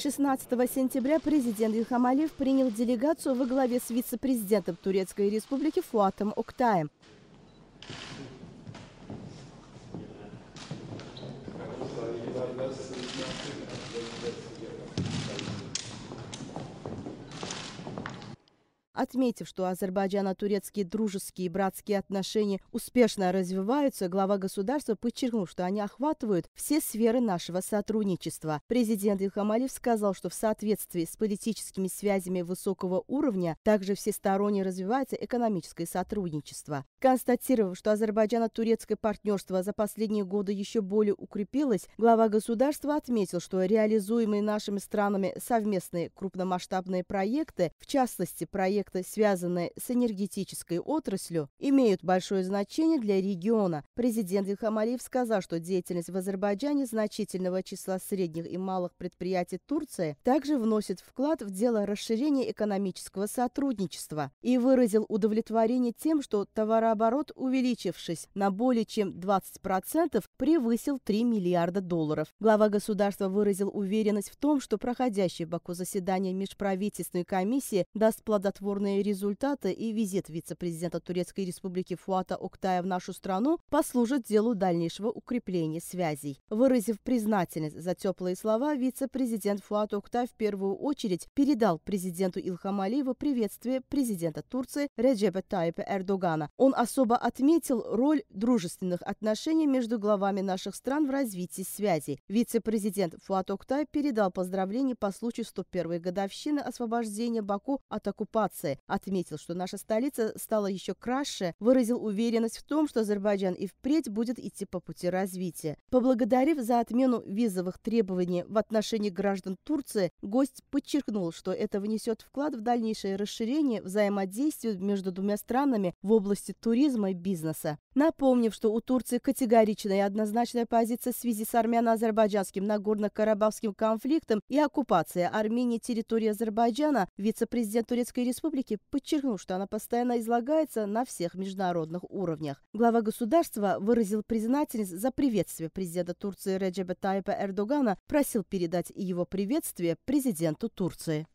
16 сентября президент Ильхам Алиев принял делегацию во главе с вице-президентом Турецкой республики Фуатом Октаем. Отметив, что у Азербайджана турецкие дружеские и братские отношения успешно развиваются, глава государства подчеркнул, что они охватывают все сферы нашего сотрудничества. Президент Ильхам Алиев сказал, что в соответствии с политическими связями высокого уровня также всесторонне развивается экономическое сотрудничество. Констатировав, что Азербайджано-турецкое партнерство за последние годы еще более укрепилось, глава государства отметил, что реализуемые нашими странами совместные крупномасштабные проекты, в частности проект проекты, связанные с энергетической отраслью, имеют большое значение для региона. Президент Вихамалиев сказал, что деятельность в Азербайджане значительного числа средних и малых предприятий Турции также вносит вклад в дело расширения экономического сотрудничества и выразил удовлетворение тем, что товарооборот, увеличившись на более чем 20%, превысил 3 миллиарда долларов. Глава государства выразил уверенность в том, что проходящее в Баку заседание межправительственной комиссии даст плодотворный бурные результаты и визит вице-президента Турецкой Республики Фуата Октая в нашу страну послужит делу дальнейшего укрепления связей. Выразив признательность за теплые слова, вице-президент Фуат Октай в первую очередь передал президенту Илхам Алиеву приветствие президента Турции Реджепа Тайпа Эрдогана. Он особо отметил роль дружественных отношений между главами наших стран в развитии связей. Вице-президент Фуат Октай передал поздравления по случаю 101-й годовщины освобождения Баку от оккупации Федерации, отметил, что наша столица стала еще краше, выразил уверенность в том, что Азербайджан и впредь будет идти по пути развития. Поблагодарив за отмену визовых требований в отношении граждан Турции, гость подчеркнул, что это внесет вклад в дальнейшее расширение взаимодействия между двумя странами в области туризма и бизнеса. Напомнив, что у Турции категоричная и однозначная позиция в связи с армяно-азербайджанским Нагорно-Карабахским конфликтом и оккупацией Армении территории Азербайджана, вице-президент Турецкой Республики республики подчеркнул, что она постоянно излагается на всех международных уровнях. Глава государства выразил признательность за приветствие президента Турции Реджеба Тайпа Эрдогана, просил передать его приветствие президенту Турции.